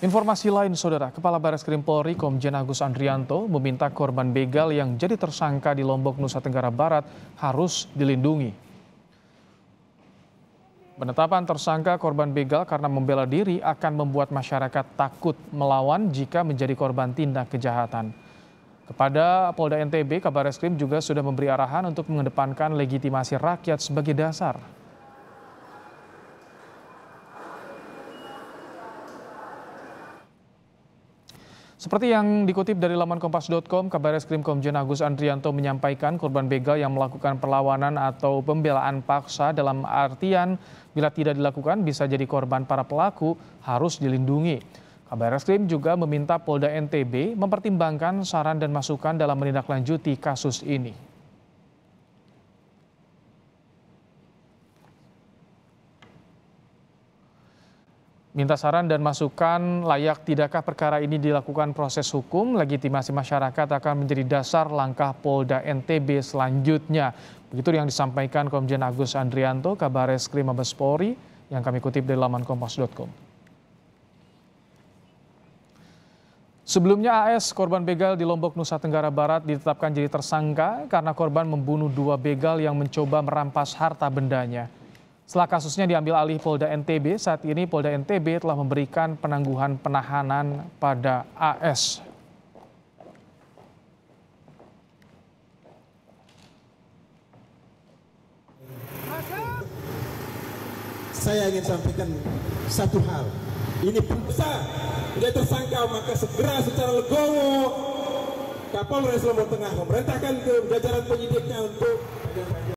Informasi lain, Saudara, Kepala Baris Krim Polri Komjen Agus Andrianto meminta korban begal yang jadi tersangka di Lombok, Nusa Tenggara Barat harus dilindungi. Penetapan tersangka korban begal karena membela diri akan membuat masyarakat takut melawan jika menjadi korban tindak kejahatan. Kepada Polda NTB, Kabar Eskrim juga sudah memberi arahan untuk mengedepankan legitimasi rakyat sebagai dasar. Seperti yang dikutip dari laman kompas.com, kabar eskrim Komjen Agus Andrianto menyampaikan korban begal yang melakukan perlawanan atau pembelaan paksa dalam artian bila tidak dilakukan bisa jadi korban para pelaku harus dilindungi. Kabar eskrim juga meminta Polda NTB mempertimbangkan saran dan masukan dalam menindaklanjuti kasus ini. Minta saran dan masukan layak tidakkah perkara ini dilakukan proses hukum, legitimasi masyarakat akan menjadi dasar langkah Polda NTB selanjutnya. Begitu yang disampaikan Komjen Agus Andrianto, kabar eskrim Mabes Polri, yang kami kutip dari laman kompas.com. Sebelumnya AS, korban begal di Lombok, Nusa Tenggara Barat ditetapkan jadi tersangka karena korban membunuh dua begal yang mencoba merampas harta bendanya. Setelah kasusnya diambil alih Polda NTB, saat ini Polda NTB telah memberikan penangguhan penahanan pada AS. Saya ingin sampaikan satu hal. Ini besar. Dia tersangka maka segera secara legowo Kapolres Lombok Tengah memerintahkan ke jajaran penyidiknya untuk